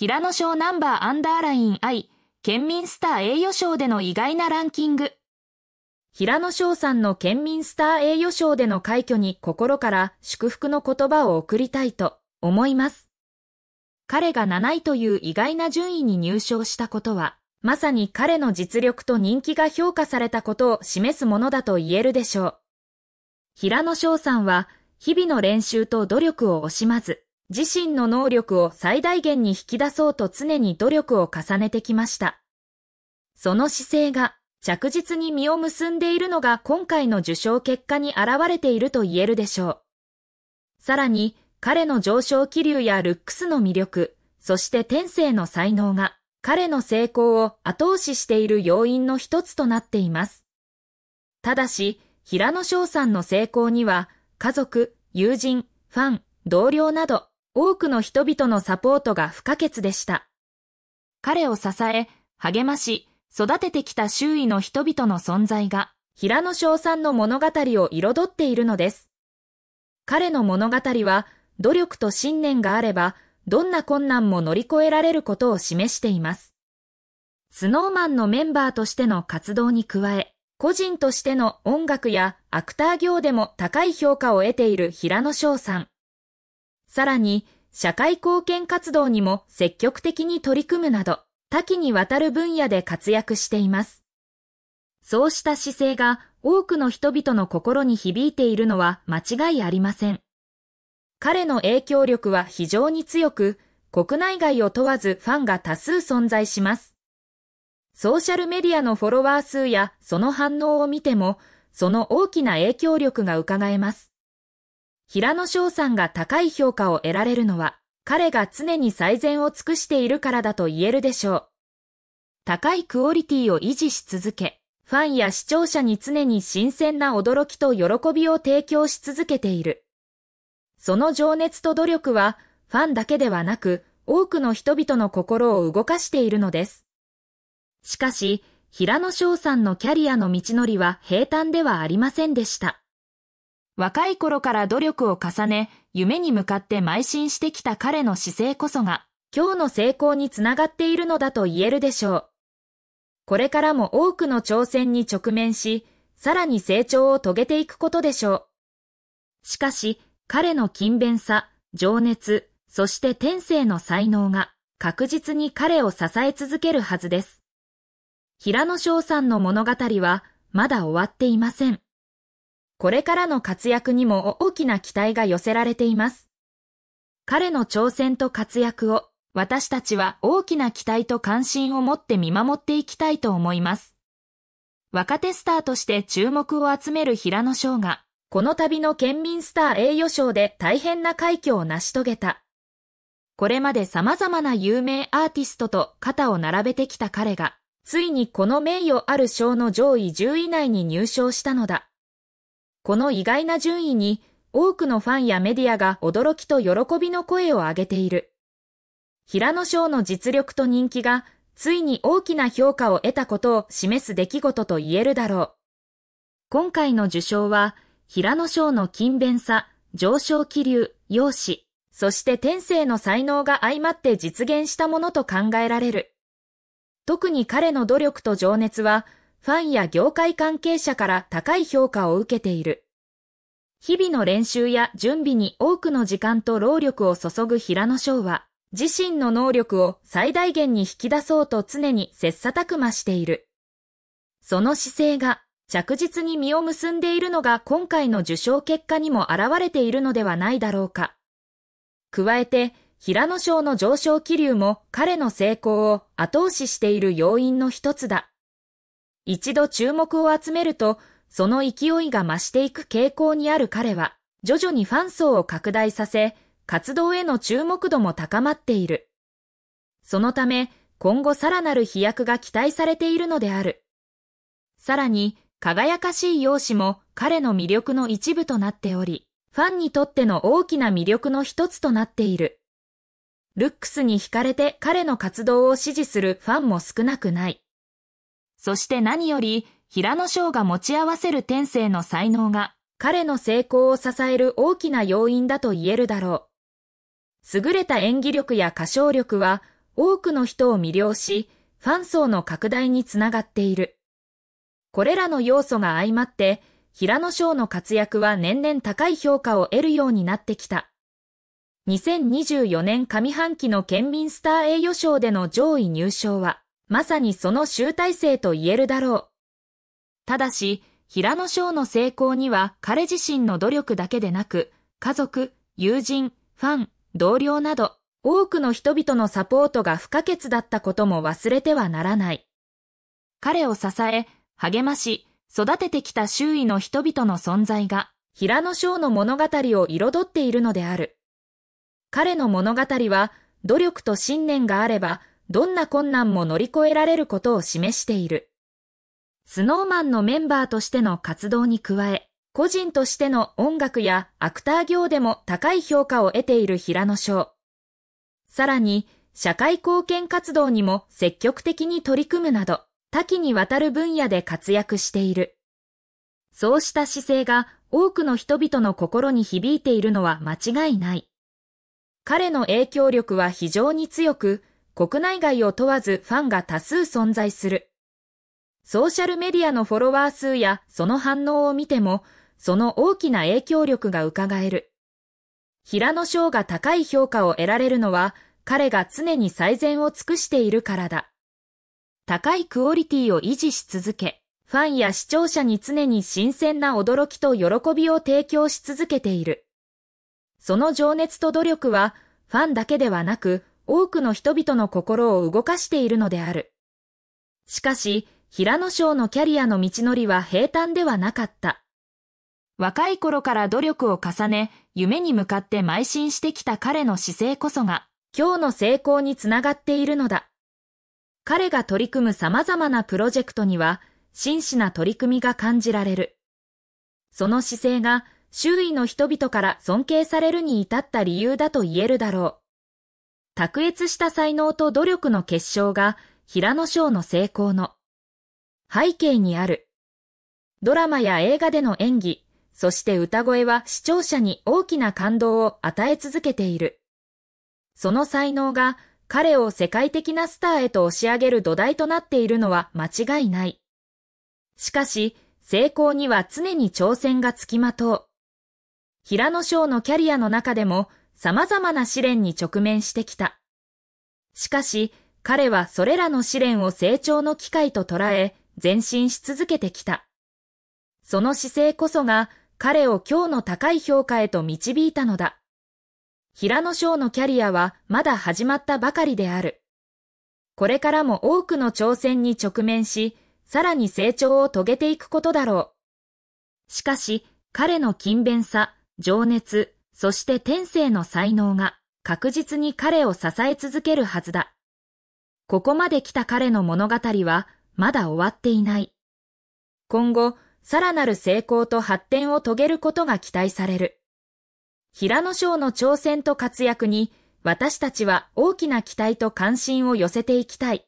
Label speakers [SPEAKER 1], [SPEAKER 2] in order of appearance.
[SPEAKER 1] 平野賞ナンバーアンダーライン I 県民スター栄誉賞での意外なランキング。平野翔さんの県民スター栄誉賞での快挙に心から祝福の言葉を送りたいと思います。彼が7位という意外な順位に入賞したことは、まさに彼の実力と人気が評価されたことを示すものだと言えるでしょう。平野翔さんは、日々の練習と努力を惜しまず、自身の能力を最大限に引き出そうと常に努力を重ねてきました。その姿勢が着実に実を結んでいるのが今回の受賞結果に現れていると言えるでしょう。さらに、彼の上昇気流やルックスの魅力、そして天性の才能が、彼の成功を後押ししている要因の一つとなっています。ただし、平野翔さんの成功には、家族、友人、ファン、同僚など、多くの人々のサポートが不可欠でした。彼を支え、励まし、育ててきた周囲の人々の存在が、平野翔さんの物語を彩っているのです。彼の物語は、努力と信念があれば、どんな困難も乗り越えられることを示しています。スノーマンのメンバーとしての活動に加え、個人としての音楽やアクター業でも高い評価を得ている平野翔さん。さらに、社会貢献活動にも積極的に取り組むなど、多岐にわたる分野で活躍しています。そうした姿勢が多くの人々の心に響いているのは間違いありません。彼の影響力は非常に強く、国内外を問わずファンが多数存在します。ソーシャルメディアのフォロワー数やその反応を見ても、その大きな影響力が伺えます。平野翔さんが高い評価を得られるのは、彼が常に最善を尽くしているからだと言えるでしょう。高いクオリティを維持し続け、ファンや視聴者に常に新鮮な驚きと喜びを提供し続けている。その情熱と努力は、ファンだけではなく、多くの人々の心を動かしているのです。しかし、平野翔さんのキャリアの道のりは平坦ではありませんでした。若い頃から努力を重ね、夢に向かって邁進してきた彼の姿勢こそが、今日の成功につながっているのだと言えるでしょう。これからも多くの挑戦に直面し、さらに成長を遂げていくことでしょう。しかし、彼の勤勉さ、情熱、そして天性の才能が確実に彼を支え続けるはずです。平野翔さんの物語はまだ終わっていません。これからの活躍にも大きな期待が寄せられています。彼の挑戦と活躍を私たちは大きな期待と関心を持って見守っていきたいと思います。若手スターとして注目を集める平野翔が、この度の県民スター栄誉賞で大変な快挙を成し遂げた。これまで様々な有名アーティストと肩を並べてきた彼が、ついにこの名誉ある賞の上位10位以内に入賞したのだ。この意外な順位に多くのファンやメディアが驚きと喜びの声を上げている。平野翔の実力と人気がついに大きな評価を得たことを示す出来事と言えるだろう。今回の受賞は平野翔の勤勉さ、上昇気流、容姿、そして天性の才能が相まって実現したものと考えられる。特に彼の努力と情熱はファンや業界関係者から高い評価を受けている。日々の練習や準備に多くの時間と労力を注ぐ平野翔は、自身の能力を最大限に引き出そうと常に切磋琢磨している。その姿勢が着実に実を結んでいるのが今回の受賞結果にも現れているのではないだろうか。加えて、平野賞の上昇気流も彼の成功を後押ししている要因の一つだ。一度注目を集めると、その勢いが増していく傾向にある彼は、徐々にファン層を拡大させ、活動への注目度も高まっている。そのため、今後さらなる飛躍が期待されているのである。さらに、輝かしい容姿も彼の魅力の一部となっており、ファンにとっての大きな魅力の一つとなっている。ルックスに惹かれて彼の活動を支持するファンも少なくない。そして何より、平野翔が持ち合わせる天性の才能が、彼の成功を支える大きな要因だと言えるだろう。優れた演技力や歌唱力は、多くの人を魅了し、ファン層の拡大につながっている。これらの要素が相まって、平野翔の活躍は年々高い評価を得るようになってきた。2024年上半期の県民スター栄誉賞での上位入賞は、まさにその集大成と言えるだろう。ただし、平野翔の成功には彼自身の努力だけでなく、家族、友人、ファン、同僚など、多くの人々のサポートが不可欠だったことも忘れてはならない。彼を支え、励まし、育ててきた周囲の人々の存在が、平野翔の物語を彩っているのである。彼の物語は、努力と信念があれば、どんな困難も乗り越えられることを示している。スノーマンのメンバーとしての活動に加え、個人としての音楽やアクター業でも高い評価を得ている平野翔。さらに、社会貢献活動にも積極的に取り組むなど、多岐にわたる分野で活躍している。そうした姿勢が多くの人々の心に響いているのは間違いない。彼の影響力は非常に強く、国内外を問わずファンが多数存在する。ソーシャルメディアのフォロワー数やその反応を見ても、その大きな影響力が伺える。平野翔が高い評価を得られるのは、彼が常に最善を尽くしているからだ。高いクオリティを維持し続け、ファンや視聴者に常に新鮮な驚きと喜びを提供し続けている。その情熱と努力は、ファンだけではなく、多くの人々の心を動かしているのである。しかし、平野省のキャリアの道のりは平坦ではなかった。若い頃から努力を重ね、夢に向かって邁進してきた彼の姿勢こそが、今日の成功につながっているのだ。彼が取り組む様々なプロジェクトには、真摯な取り組みが感じられる。その姿勢が、周囲の人々から尊敬されるに至った理由だと言えるだろう。卓越した才能と努力の結晶が平野翔の成功の背景にある。ドラマや映画での演技、そして歌声は視聴者に大きな感動を与え続けている。その才能が彼を世界的なスターへと押し上げる土台となっているのは間違いない。しかし、成功には常に挑戦がつきまとう。平野翔のキャリアの中でも様々な試練に直面してきた。しかし、彼はそれらの試練を成長の機会と捉え、前進し続けてきた。その姿勢こそが、彼を今日の高い評価へと導いたのだ。平野翔のキャリアはまだ始まったばかりである。これからも多くの挑戦に直面し、さらに成長を遂げていくことだろう。しかし、彼の勤勉さ、情熱、そして天性の才能が確実に彼を支え続けるはずだ。ここまで来た彼の物語はまだ終わっていない。今後、さらなる成功と発展を遂げることが期待される。平野翔の挑戦と活躍に私たちは大きな期待と関心を寄せていきたい。